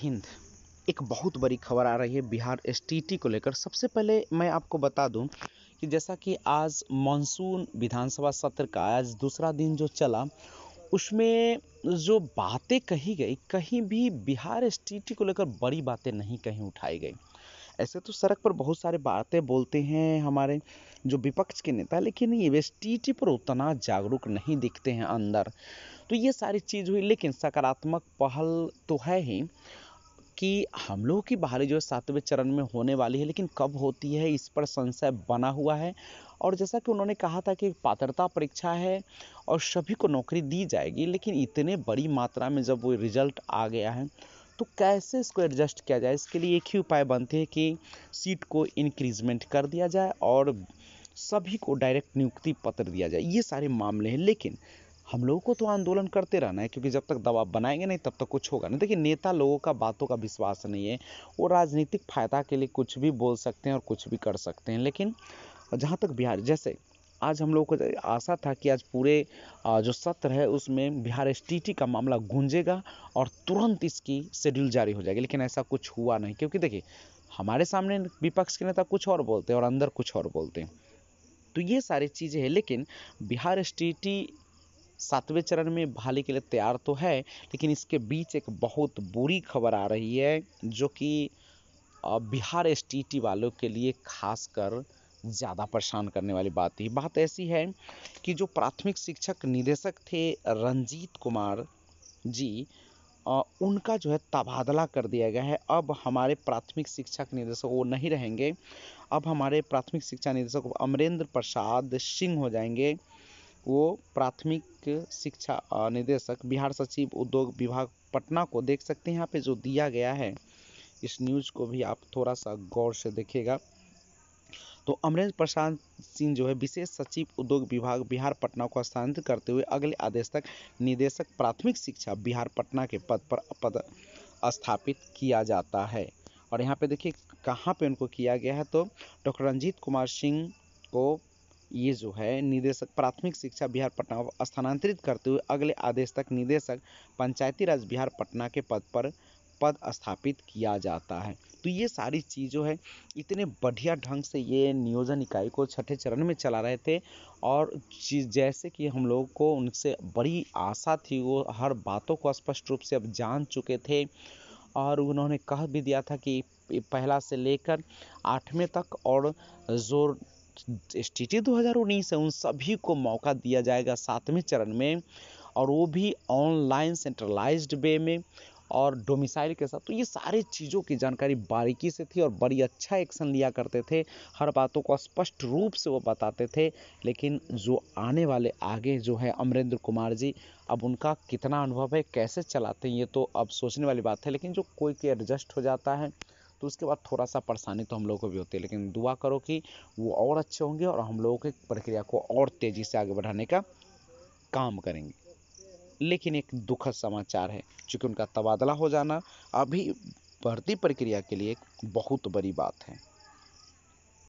हिंद एक बहुत बड़ी खबर आ रही है बिहार एसटीटी को लेकर सबसे पहले मैं आपको बता दूं कि जैसा कि आज मानसून विधानसभा सत्र का आज दूसरा दिन जो चला उसमें जो बातें कही गई कहीं भी बिहार एसटीटी को लेकर बड़ी बातें नहीं कहीं उठाई गई ऐसे तो सड़क पर बहुत सारे बातें बोलते हैं हमारे जो विपक्ष के नेता लेकिन ये एस पर उतना जागरूक नहीं दिखते हैं अंदर तो ये सारी चीज़ हुई लेकिन सकारात्मक पहल तो है ही कि हम लोगों की बहाली जो है सातवें चरण में होने वाली है लेकिन कब होती है इस पर संशय बना हुआ है और जैसा कि उन्होंने कहा था कि पात्रता परीक्षा है और सभी को नौकरी दी जाएगी लेकिन इतने बड़ी मात्रा में जब वो रिजल्ट आ गया है तो कैसे इसको एडजस्ट किया जाए इसके लिए एक ही उपाय बनते हैं कि सीट को इंक्रीजमेंट कर दिया जाए और सभी को डायरेक्ट नियुक्ति पत्र दिया जाए ये सारे मामले हैं लेकिन हम लोगों को तो आंदोलन करते रहना है क्योंकि जब तक दबाव बनाएंगे नहीं तब तक कुछ होगा नहीं देखिए नेता लोगों का बातों का विश्वास नहीं है वो राजनीतिक फ़ायदा के लिए कुछ भी बोल सकते हैं और कुछ भी कर सकते हैं लेकिन जहाँ तक बिहार जैसे आज हम लोग को आशा था कि आज पूरे जो सत्र है उसमें बिहार एस का मामला गूंजेगा और तुरंत इसकी शेड्यूल जारी हो जाएगी लेकिन ऐसा कुछ हुआ नहीं क्योंकि देखिए हमारे सामने विपक्ष के नेता कुछ और बोलते हैं और अंदर कुछ और बोलते हैं तो ये सारी चीज़ें हैं लेकिन बिहार एस सातवें चरण में बहाली के लिए तैयार तो है लेकिन इसके बीच एक बहुत बुरी खबर आ रही है जो कि बिहार एस वालों के लिए खासकर ज़्यादा परेशान करने वाली बात थी बात ऐसी है कि जो प्राथमिक शिक्षक निदेशक थे रंजीत कुमार जी उनका जो है तबादला कर दिया गया है अब हमारे प्राथमिक शिक्षक निदेशक वो नहीं रहेंगे अब हमारे प्राथमिक शिक्षा निदेशक अमरेंद्र प्रसाद सिंह हो जाएंगे वो प्राथमिक शिक्षा निदेशक बिहार सचिव उद्योग विभाग पटना को देख सकते हैं यहाँ पे जो दिया गया है इस न्यूज़ को भी आप थोड़ा सा गौर से देखेगा तो अमरेंद्र प्रसाद सिंह जो है विशेष सचिव उद्योग विभाग बिहार पटना को स्थानांतरित करते हुए अगले आदेश तक निदेशक प्राथमिक शिक्षा बिहार पटना के पद पर पद स्थापित किया जाता है और यहाँ पे देखिए कहाँ पे उनको किया गया है तो डॉक्टर रंजीत कुमार सिंह को ये जो है निदेशक प्राथमिक शिक्षा बिहार पटना स्थानांतरित करते हुए अगले आदेश तक निदेशक पंचायती राज बिहार पटना के पद पर पद स्थापित किया जाता है तो ये सारी चीज़ों है इतने बढ़िया ढंग से ये नियोजन इकाई को छठे चरण में चला रहे थे और जैसे कि हम लोगों को उनसे बड़ी आशा थी वो हर बातों को स्पष्ट रूप से अब जान चुके थे और उन्होंने कह भी दिया था कि पहला से लेकर आठवें तक और जोर एस टी टी दो हज़ार उन्नीस है उन सभी को मौका दिया जाएगा सातवें चरण में और वो भी ऑनलाइन सेंट्रलाइज्ड वे में और डोमिसाइल के साथ तो ये सारे चीज़ों की जानकारी बारीकी से थी और बड़ी अच्छा एक्शन लिया करते थे हर बातों को स्पष्ट रूप से वो बताते थे लेकिन जो आने वाले आगे जो है अमरेंद्र कुमार जी अब उनका कितना अनुभव है कैसे चलाते हैं ये तो अब सोचने वाली बात है लेकिन जो कोई के एडजस्ट हो जाता है तो उसके बाद थोड़ा सा परेशानी तो हम लोग को भी होती है लेकिन दुआ करो कि वो और अच्छे होंगे और हम लोगों की प्रक्रिया को और तेज़ी से आगे बढ़ाने का काम करेंगे लेकिन एक दुखद समाचार है चूँकि उनका तबादला हो जाना अभी भर्ती प्रक्रिया के लिए एक बहुत बड़ी बात है